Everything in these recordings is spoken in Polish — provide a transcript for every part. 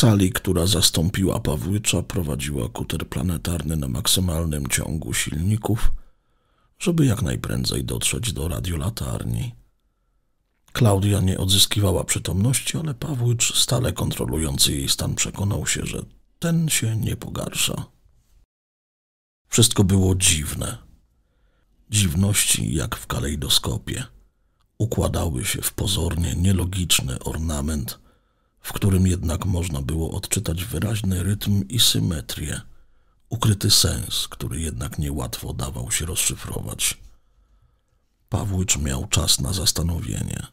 sali, która zastąpiła Pawłycza, prowadziła kuter planetarny na maksymalnym ciągu silników, żeby jak najprędzej dotrzeć do radiolatarni. Klaudia nie odzyskiwała przytomności, ale Pawłycz, stale kontrolujący jej stan, przekonał się, że ten się nie pogarsza. Wszystko było dziwne. Dziwności jak w kalejdoskopie układały się w pozornie nielogiczny ornament – w którym jednak można było odczytać wyraźny rytm i symetrię, ukryty sens, który jednak niełatwo dawał się rozszyfrować. Pawłycz miał czas na zastanowienie.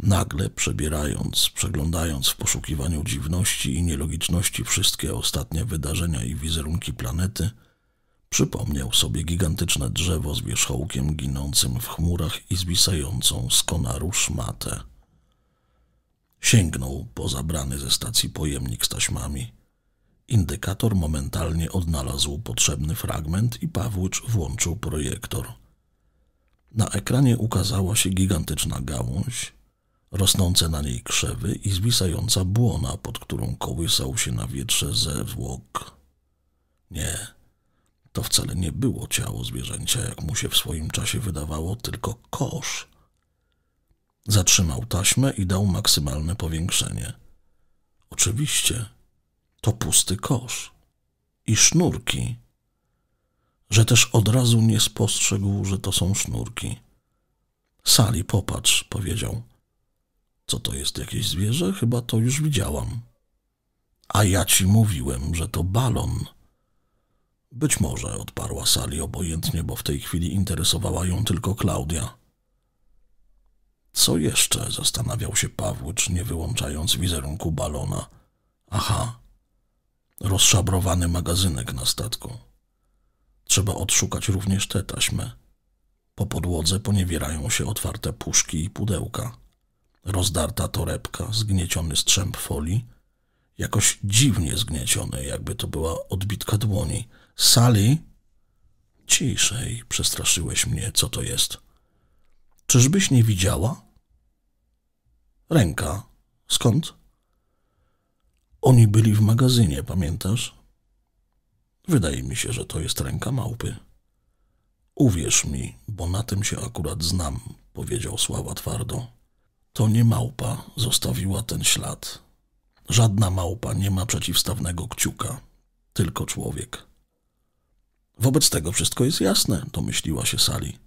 Nagle, przebierając, przeglądając w poszukiwaniu dziwności i nielogiczności wszystkie ostatnie wydarzenia i wizerunki planety, przypomniał sobie gigantyczne drzewo z wierzchołkiem ginącym w chmurach i zwisającą z konaru szmatę. Sięgnął po zabrany ze stacji pojemnik z taśmami. Indykator momentalnie odnalazł potrzebny fragment i Pawłycz włączył projektor. Na ekranie ukazała się gigantyczna gałąź, rosnące na niej krzewy i zwisająca błona, pod którą kołysał się na wietrze zewłok. Nie, to wcale nie było ciało zwierzęcia, jak mu się w swoim czasie wydawało, tylko kosz – Zatrzymał taśmę i dał maksymalne powiększenie. Oczywiście, to pusty kosz i sznurki, że też od razu nie spostrzegł, że to są sznurki. Sali, popatrz, powiedział. Co to jest jakieś zwierzę? Chyba to już widziałam. A ja ci mówiłem, że to balon. Być może, odparła Sali obojętnie, bo w tej chwili interesowała ją tylko Klaudia. Co jeszcze? zastanawiał się Pawłucz, nie wyłączając wizerunku balona. Aha, rozszabrowany magazynek na statku. Trzeba odszukać również tę taśmę. Po podłodze poniewierają się otwarte puszki i pudełka. Rozdarta torebka, zgnieciony strzęp folii, jakoś dziwnie zgnieciony, jakby to była odbitka dłoni. Sali? Ciszej, przestraszyłeś mnie, co to jest? Czyżbyś nie widziała? Ręka. Skąd? Oni byli w magazynie, pamiętasz? Wydaje mi się, że to jest ręka małpy. Uwierz mi, bo na tym się akurat znam, powiedział Sława twardo. To nie małpa zostawiła ten ślad. Żadna małpa nie ma przeciwstawnego kciuka, tylko człowiek. Wobec tego wszystko jest jasne, domyśliła się Sali.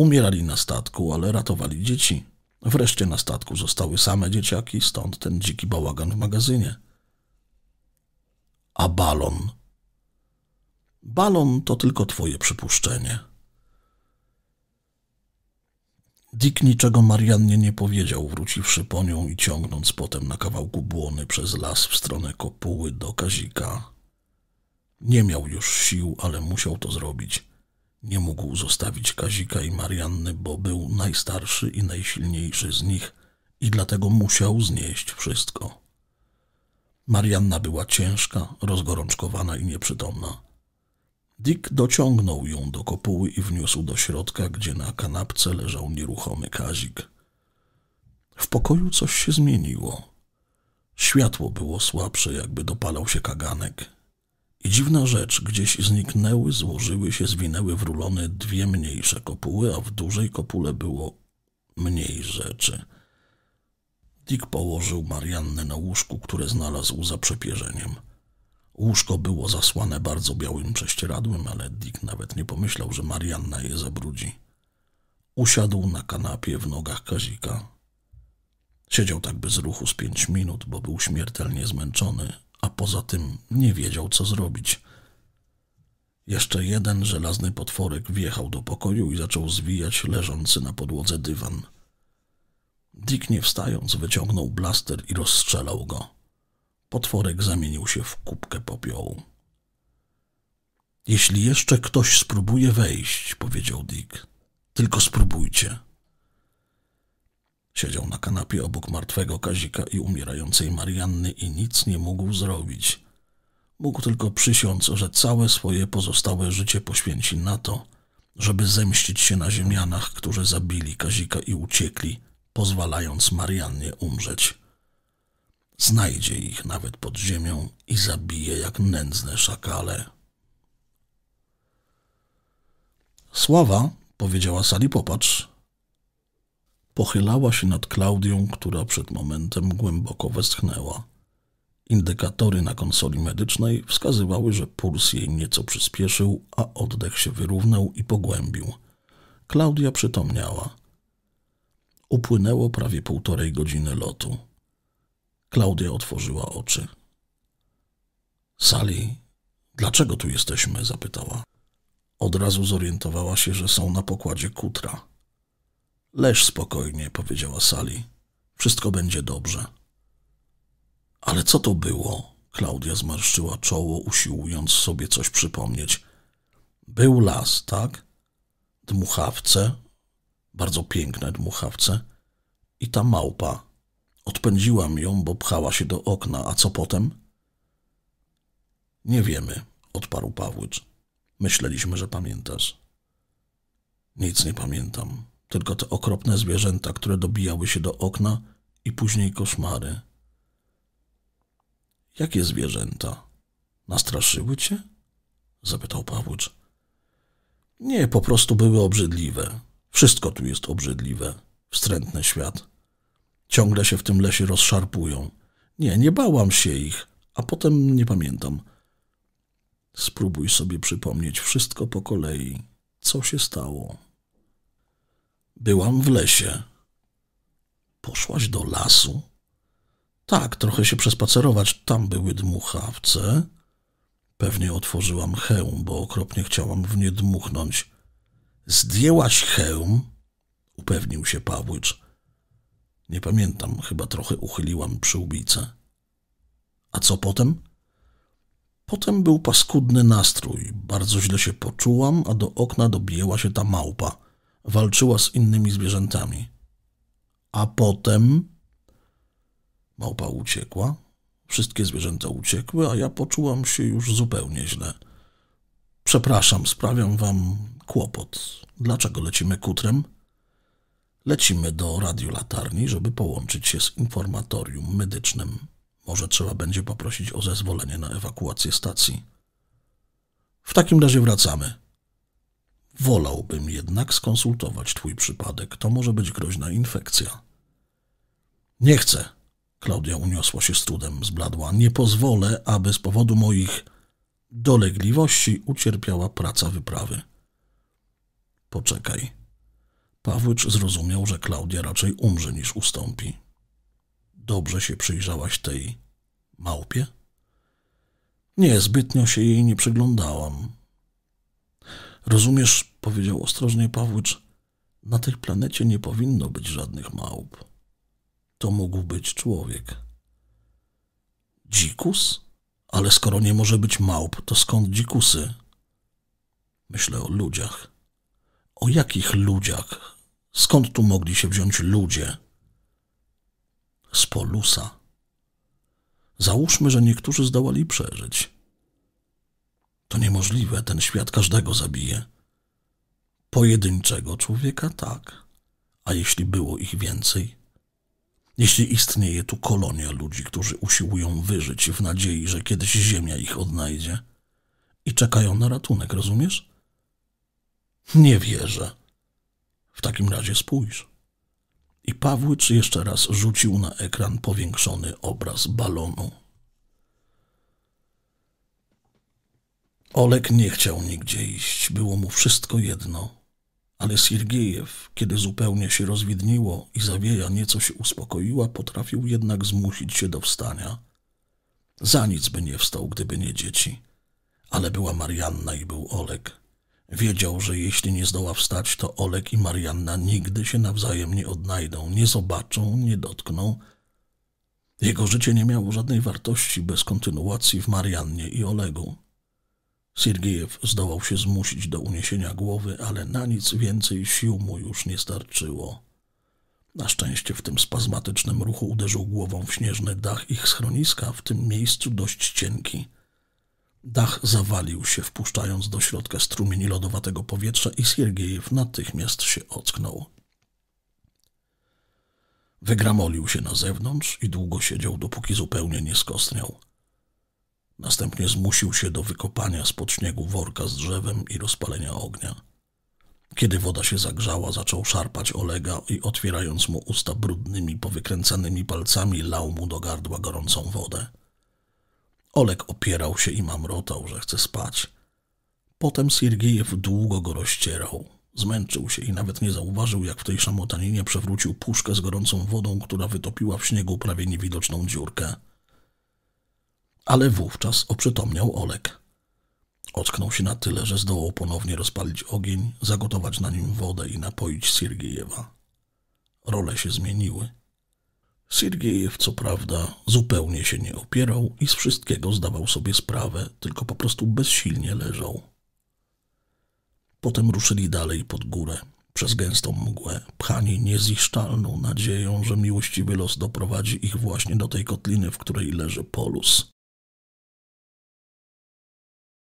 Umierali na statku, ale ratowali dzieci. Wreszcie na statku zostały same dzieciaki, stąd ten dziki bałagan w magazynie. A balon? Balon to tylko twoje przypuszczenie. Dick niczego Mariannie nie powiedział, wróciwszy po nią i ciągnąc potem na kawałku błony przez las w stronę kopuły do Kazika. Nie miał już sił, ale musiał to zrobić. Nie mógł zostawić Kazika i Marianny, bo był najstarszy i najsilniejszy z nich i dlatego musiał znieść wszystko. Marianna była ciężka, rozgorączkowana i nieprzytomna. Dick dociągnął ją do kopuły i wniósł do środka, gdzie na kanapce leżał nieruchomy Kazik. W pokoju coś się zmieniło. Światło było słabsze, jakby dopalał się kaganek. I dziwna rzecz, gdzieś zniknęły, złożyły się, zwinęły w rulony dwie mniejsze kopuły, a w dużej kopule było mniej rzeczy. Dick położył Mariannę na łóżku, które znalazł za przepierzeniem. Łóżko było zasłane bardzo białym prześcieradłem, ale Dick nawet nie pomyślał, że Marianna je zabrudzi. Usiadł na kanapie w nogach Kazika. Siedział tak bez ruchu z pięć minut, bo był śmiertelnie zmęczony, a poza tym nie wiedział, co zrobić. Jeszcze jeden żelazny potworek wjechał do pokoju i zaczął zwijać leżący na podłodze dywan. Dick nie wstając wyciągnął blaster i rozstrzelał go. Potworek zamienił się w kubkę popiołu. Jeśli jeszcze ktoś spróbuje wejść, powiedział Dick, tylko spróbujcie. Siedział na kanapie obok martwego Kazika i umierającej Marianny i nic nie mógł zrobić. Mógł tylko przysiąc, że całe swoje pozostałe życie poświęci na to, żeby zemścić się na ziemianach, którzy zabili Kazika i uciekli, pozwalając Mariannie umrzeć. Znajdzie ich nawet pod ziemią i zabije jak nędzne szakale. Sława, powiedziała Sali Popacz, Pochylała się nad Klaudią, która przed momentem głęboko westchnęła. Indykatory na konsoli medycznej wskazywały, że puls jej nieco przyspieszył, a oddech się wyrównał i pogłębił. Klaudia przytomniała. Upłynęło prawie półtorej godziny lotu. Klaudia otworzyła oczy. Sali, dlaczego tu jesteśmy? zapytała. Od razu zorientowała się, że są na pokładzie kutra. Leż spokojnie, powiedziała Sali. Wszystko będzie dobrze. Ale co to było? Klaudia zmarszczyła czoło, usiłując sobie coś przypomnieć. Był las, tak? Dmuchawce, bardzo piękne dmuchawce, i ta małpa. Odpędziłam ją, bo pchała się do okna, a co potem? Nie wiemy, odparł Pawłycz. Myśleliśmy, że pamiętasz. Nic nie pamiętam. Tylko te okropne zwierzęta, które dobijały się do okna i później koszmary. Jakie zwierzęta? Nastraszyły cię? zapytał Pawłucz. Nie, po prostu były obrzydliwe. Wszystko tu jest obrzydliwe. Wstrętny świat. Ciągle się w tym lesie rozszarpują. Nie, nie bałam się ich, a potem nie pamiętam. Spróbuj sobie przypomnieć wszystko po kolei. Co się stało? Byłam w lesie. Poszłaś do lasu? Tak, trochę się przespacerować. Tam były dmuchawce. Pewnie otworzyłam hełm, bo okropnie chciałam w nie dmuchnąć. Zdjęłaś hełm? Upewnił się Pawłycz. Nie pamiętam, chyba trochę uchyliłam przyłbicę. A co potem? Potem był paskudny nastrój. Bardzo źle się poczułam, a do okna dobijała się ta małpa walczyła z innymi zwierzętami. A potem małpa uciekła, wszystkie zwierzęta uciekły, a ja poczułam się już zupełnie źle. Przepraszam, sprawiam wam kłopot. Dlaczego lecimy kutrem? Lecimy do radiolatarni, żeby połączyć się z informatorium medycznym. Może trzeba będzie poprosić o zezwolenie na ewakuację stacji. W takim razie wracamy. Wolałbym jednak skonsultować twój przypadek. To może być groźna infekcja. Nie chcę. Klaudia uniosła się z trudem, zbladła. Nie pozwolę, aby z powodu moich dolegliwości ucierpiała praca wyprawy. Poczekaj. Pawłycz zrozumiał, że Klaudia raczej umrze niż ustąpi. Dobrze się przyjrzałaś tej małpie? Nie, zbytnio się jej nie przyglądałam. Rozumiesz, powiedział ostrożnie Pawłycz, na tej planecie nie powinno być żadnych małp. To mógł być człowiek. Dzikus? Ale skoro nie może być małp, to skąd dzikusy? Myślę o ludziach. O jakich ludziach? Skąd tu mogli się wziąć ludzie? Z polusa. Załóżmy, że niektórzy zdołali przeżyć. To niemożliwe, ten świat każdego zabije. Pojedynczego człowieka tak, a jeśli było ich więcej? Jeśli istnieje tu kolonia ludzi, którzy usiłują wyżyć w nadziei, że kiedyś Ziemia ich odnajdzie i czekają na ratunek, rozumiesz? Nie wierzę. W takim razie spójrz. I Pawłycz jeszcze raz rzucił na ekran powiększony obraz balonu. Olek nie chciał nigdzie iść, było mu wszystko jedno, ale Siergiejew, kiedy zupełnie się rozwidniło i zawieja nieco się uspokoiła, potrafił jednak zmusić się do wstania. Za nic by nie wstał, gdyby nie dzieci. Ale była Marianna i był Olek. Wiedział, że jeśli nie zdoła wstać, to Olek i Marianna nigdy się nawzajem nie odnajdą, nie zobaczą, nie dotkną. Jego życie nie miało żadnej wartości bez kontynuacji w Mariannie i Olegu. Siergiejew zdołał się zmusić do uniesienia głowy, ale na nic więcej sił mu już nie starczyło. Na szczęście w tym spazmatycznym ruchu uderzył głową w śnieżny dach ich schroniska, w tym miejscu dość cienki. Dach zawalił się, wpuszczając do środka strumień lodowatego powietrza i Siergiejew natychmiast się ocknął. Wygramolił się na zewnątrz i długo siedział, dopóki zupełnie nie skostniał. Następnie zmusił się do wykopania spod śniegu worka z drzewem i rozpalenia ognia. Kiedy woda się zagrzała, zaczął szarpać Olega i otwierając mu usta brudnymi, powykręcanymi palcami, lał mu do gardła gorącą wodę. Oleg opierał się i mamrotał, że chce spać. Potem Sirgijew długo go rozcierał. Zmęczył się i nawet nie zauważył, jak w tej szamotaninie przewrócił puszkę z gorącą wodą, która wytopiła w śniegu prawie niewidoczną dziurkę ale wówczas oprzytomniał Olek. Ocknął się na tyle, że zdołał ponownie rozpalić ogień, zagotować na nim wodę i napoić Siergiejewa. Role się zmieniły. Siergiejew, co prawda, zupełnie się nie opierał i z wszystkiego zdawał sobie sprawę, tylko po prostu bezsilnie leżał. Potem ruszyli dalej pod górę, przez gęstą mgłę, pchani nieziszczalną nadzieją, że miłościwy los doprowadzi ich właśnie do tej kotliny, w której leży Polus.